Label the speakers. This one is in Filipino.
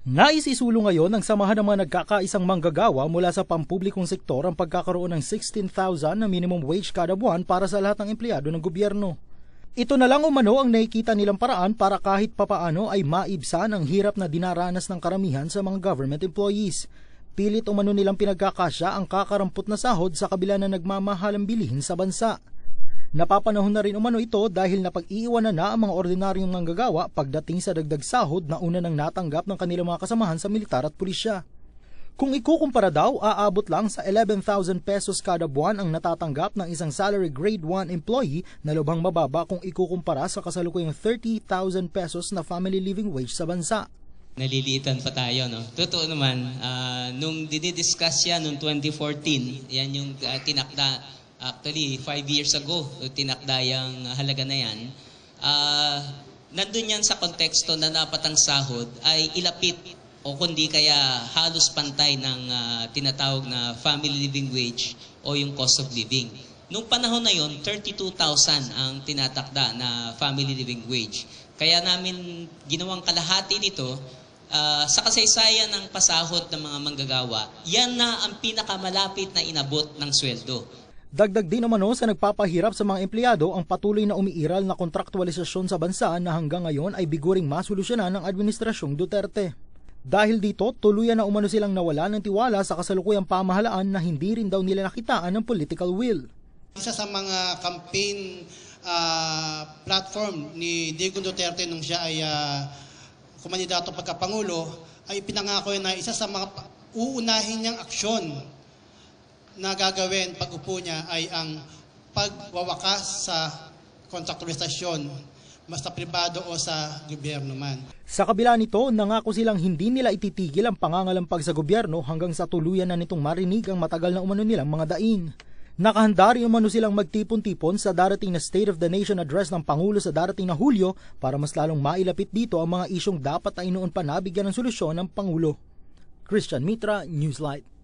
Speaker 1: Nais isulo ngayon ng samahan ng mga nagkakaisang manggagawa mula sa pampublikong sektor ang pagkakaroon ng 16,000 na minimum wage kada buwan para sa lahat ng empleyado ng gobyerno. Ito na lang umano ang nakikita nilang paraan para kahit papaano ay maibsan ang hirap na dinaranas ng karamihan sa mga government employees. Pilit umano nilang pinagkakasya ang kakarampot na sahod sa kabila na nagmamahalang bilihin sa bansa. Napapanahon na rin umano ito dahil napag-iiwanan na ang mga ordinaryong manggagawa pagdating sa dagdag sahod na una nang natanggap ng kanilang mga kasamahan sa militar at pulisya. Kung ikukumpara daw, aabot lang sa 11,000 pesos kada buwan ang natatanggap ng isang salary grade 1 employee na lubhang mababa kung ikukumpara sa kasalukuyang 30,000 pesos na family living wage sa bansa.
Speaker 2: Naliliitan pa tayo, no? Totoo naman, uh, nung dinidiscuss yan noong 2014, yan yung uh, tinakda Actually, five years ago, tinakda yung halaga na yan. Uh, nandun yan sa konteksto na dapat ang sahod ay ilapit o kundi kaya halos pantay ng uh, tinatawag na family living wage o yung cost of living. Noong panahon na yon, 32,000 ang tinatakda na family living wage. Kaya namin ginawang kalahati nito uh, sa kasaysayan ng pasahod ng mga manggagawa, yan na ang pinakamalapit na inabot ng sweldo.
Speaker 1: Dagdag din naman no, sa nagpapahirap sa mga empleyado ang patuloy na umiiral na kontraktualisasyon sa bansa na hanggang ngayon ay biguring masolusyonan ng Administrasyong Duterte. Dahil dito, tuluyan na umano silang nawala ng tiwala sa kasalukuyang pamahalaan na hindi rin daw nila nakitaan ng political will.
Speaker 3: Isa sa mga campaign uh, platform ni Digong Duterte nung siya ay uh, kumandidato pagkapangulo ay pinangako na isa sa mga uunahin niyang aksyon na gagawin pag upo niya ay ang pagwawakas sa mas sa pribado o sa gobyerno man.
Speaker 1: Sa kabila nito, nangako silang hindi nila ititigil ang pangangalampag sa gobyerno hanggang sa tuluyan na nitong marinig ang matagal na umano nilang mga dain. Nakahanda rin umano silang magtipon-tipon sa darating na State of the Nation Address ng Pangulo sa darating na Hulyo para mas lalong mailapit dito ang mga isyong dapat na inuon panabigyan ng solusyon ng Pangulo. Christian Mitra, Newslight.